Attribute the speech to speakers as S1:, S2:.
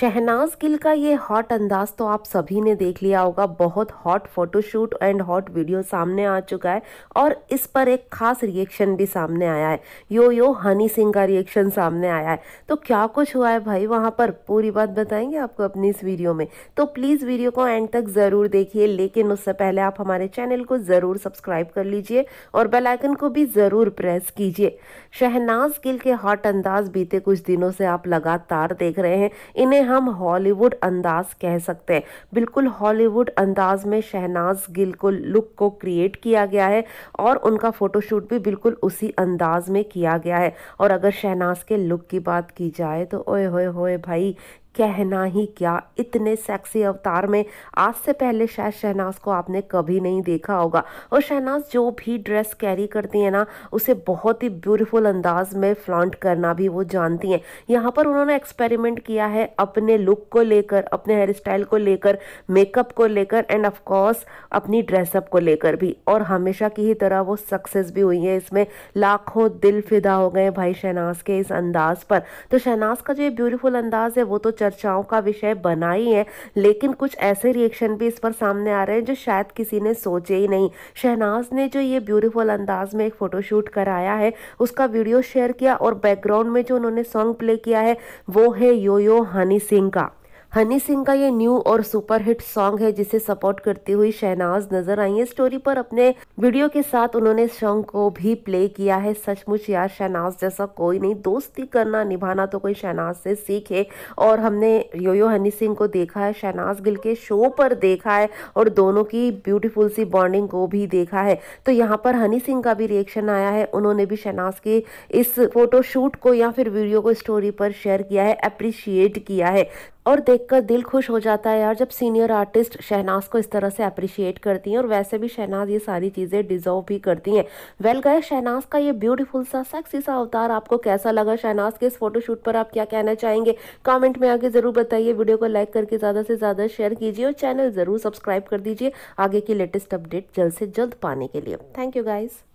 S1: शहनाज गिल का ये हॉट अंदाज तो आप सभी ने देख लिया होगा बहुत hot photoshoot and hot video सामने आ चुका है और इस पर एक खास रिएक्शन भी सामने आया है यो यो हनी सिंह का रिएक्शन सामने आया है तो क्या कुछ हुआ है भाई वहाँ पर पूरी बात बताएंगे आपको अपनी इस वीडियो में तो प्लीज़ वीडियो को एंड तक ज़रूर देखिए लेकिन उससे पहले आप हमारे चैनल को ज़रूर सब्सक्राइब कर लीजिए और बेलाइकन को भी ज़रूर प्रेस कीजिए शहनाज गिल के हॉट अंदाज बीते कुछ दिनों से आप लगातार देख रहे हैं इन जिन्हें हम हॉलीवुड अंदाज कह सकते हैं बिल्कुल हॉलीवुड अंदाज में शहनाज गिल को लुक को क्रिएट किया गया है और उनका फ़ोटोशूट भी बिल्कुल उसी अंदाज में किया गया है और अगर शहनाज के लुक की बात की जाए तो ओए होए होए भाई कहना ही क्या इतने सेक्सी अवतार में आज से पहले शायद शहनाज को आपने कभी नहीं देखा होगा और शहनाज जो भी ड्रेस कैरी करती है ना उसे बहुत ही ब्यूटीफुल अंदाज में फ्लॉन्ट करना भी वो जानती हैं यहाँ पर उन्होंने एक्सपेरिमेंट किया है अपने लुक को लेकर अपने हेयर स्टाइल को लेकर मेकअप को लेकर एंड ऑफकोर्स अपनी ड्रेसअप को लेकर भी और हमेशा की ही तरह वो सक्सेस भी हुई है इसमें लाखों दिल फिदा हो गए भाई शहनाज के इस अंदाज पर तो शहनाज का जो ये ब्यूटीफुल अंदाज है वो तो चर्चाओं का विषय बना ही है लेकिन कुछ ऐसे रिएक्शन भी इस पर सामने आ रहे हैं जो शायद किसी ने सोचे ही नहीं शहनाज ने जो ये ब्यूटीफुल अंदाज में एक फ़ोटोशूट कराया है उसका वीडियो शेयर किया और बैकग्राउंड में जो उन्होंने सॉन्ग प्ले किया है वो है यो यो हनी सिंह का हनी सिंह का ये न्यू और सुपरहिट सॉन्ग है जिसे सपोर्ट करती हुई शहनाज नजर आई है स्टोरी पर अपने वीडियो के साथ उन्होंने सॉन्ग को भी प्ले किया है सचमुच यार शहनाज जैसा कोई नहीं दोस्ती करना निभाना तो कोई शहनाज से सीखे और हमने योयो हनी सिंह को देखा है शहनाज गिल के शो पर देखा है और दोनों की ब्यूटीफुल सी बॉन्डिंग को भी देखा है तो यहाँ पर हनी सिंह का भी रिएक्शन आया है उन्होंने भी शहनाज के इस फोटोशूट को या फिर वीडियो को स्टोरी पर शेयर किया है अप्रिशिएट किया है और देखकर दिल खुश हो जाता है यार जब सीनियर आर्टिस्ट शहनाज को इस तरह से अप्रिशिएट करती हैं और वैसे भी शहनाज ये सारी चीज़ें डिजर्व भी करती हैं वेल गए शहनाज का ये ब्यूटीफुल सा सेक्सी सा अवतार आपको कैसा लगा शहनाज के इस फोटोशूट पर आप क्या कहना चाहेंगे कमेंट में आगे ज़रूर बताइए वीडियो को लाइक करके ज़्यादा से ज़्यादा शेयर कीजिए और चैनल ज़रूर सब्सक्राइब कर दीजिए आगे की लेटेस्ट अपडेट जल्द से जल्द पाने के लिए थैंक यू गाइज़